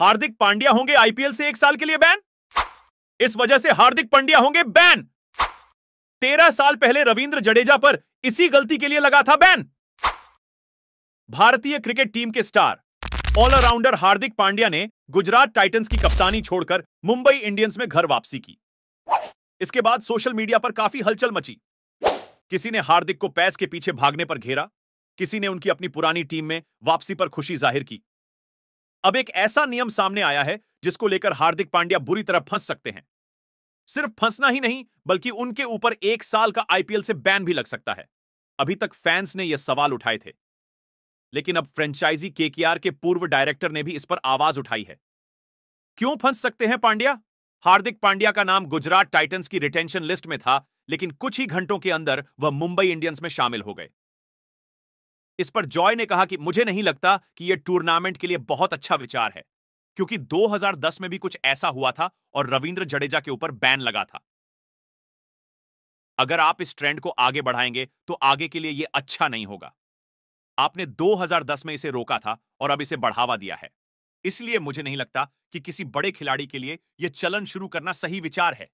हार्दिक पांड्या होंगे आईपीएल से एक साल के लिए बैन इस वजह से हार्दिक पांड्या होंगे बैन तेरह साल पहले रविंद्र जडेजा पर इसी गलती के लिए लगा था बैन भारतीय क्रिकेट टीम के स्टार ऑलराउंडर हार्दिक पांड्या ने गुजरात टाइटंस की कप्तानी छोड़कर मुंबई इंडियंस में घर वापसी की इसके बाद सोशल मीडिया पर काफी हलचल मची किसी ने हार्दिक को पैस के पीछे भागने पर घेरा किसी ने उनकी अपनी पुरानी टीम में वापसी पर खुशी जाहिर की अब एक ऐसा नियम सामने आया है जिसको लेकर हार्दिक पांड्या बुरी तरह फंस सकते हैं सिर्फ फंसना ही नहीं बल्कि उनके ऊपर एक साल का आईपीएल से बैन भी लग सकता है अभी तक फैंस ने यह सवाल उठाए थे लेकिन अब फ्रेंचाइजी केकेआर के पूर्व डायरेक्टर ने भी इस पर आवाज उठाई है क्यों फंस सकते हैं पांड्या हार्दिक पांड्या का नाम गुजरात टाइटंस की रिटेंशन लिस्ट में था लेकिन कुछ ही घंटों के अंदर वह मुंबई इंडियंस में शामिल हो गए इस पर जॉय ने कहा कि मुझे नहीं लगता कि यह टूर्नामेंट के लिए बहुत अच्छा विचार है क्योंकि 2010 में भी कुछ ऐसा हुआ था और रविंद्र जडेजा के ऊपर बैन लगा था अगर आप इस ट्रेंड को आगे बढ़ाएंगे तो आगे के लिए यह अच्छा नहीं होगा आपने 2010 में इसे रोका था और अब इसे बढ़ावा दिया है इसलिए मुझे नहीं लगता कि किसी बड़े खिलाड़ी के लिए यह चलन शुरू करना सही विचार है